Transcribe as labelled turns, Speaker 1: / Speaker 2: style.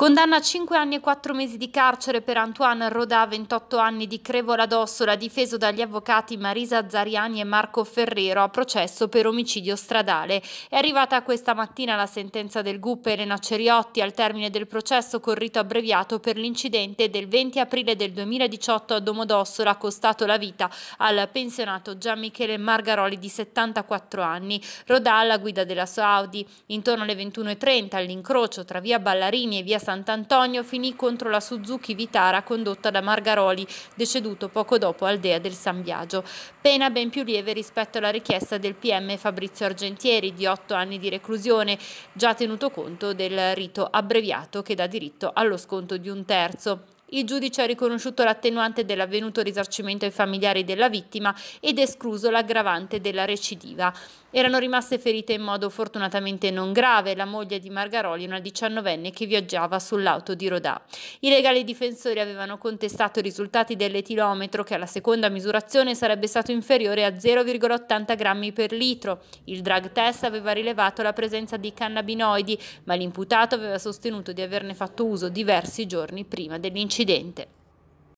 Speaker 1: Condanna a 5 anni e 4 mesi di carcere per Antoine Rodà, 28 anni di Crevola d'Ossola, difeso dagli avvocati Marisa Zariani e Marco Ferrero a processo per omicidio stradale. È arrivata questa mattina la sentenza del GUP Elena Ceriotti al termine del processo con rito abbreviato per l'incidente del 20 aprile del 2018 a Domodossola costato la vita al pensionato Gian Michele Margaroli di 74 anni. Rodà alla guida della sua Audi. Intorno alle 21.30 all'incrocio tra via Ballarini e via San Sant'Antonio finì contro la Suzuki Vitara condotta da Margaroli, deceduto poco dopo Aldea del San Biagio. Pena ben più lieve rispetto alla richiesta del PM Fabrizio Argentieri di otto anni di reclusione, già tenuto conto del rito abbreviato che dà diritto allo sconto di un terzo. Il giudice ha riconosciuto l'attenuante dell'avvenuto risarcimento ai familiari della vittima ed escluso l'aggravante della recidiva. Erano rimaste ferite in modo fortunatamente non grave la moglie di Margaroli, una diciannovenne che viaggiava sull'auto di Rodà. I legali difensori avevano contestato i risultati dell'etilometro che alla seconda misurazione sarebbe stato inferiore a 0,80 grammi per litro. Il drug test aveva rilevato la presenza di cannabinoidi, ma l'imputato aveva sostenuto di averne fatto uso diversi giorni prima dell'incidente dell'Occidente.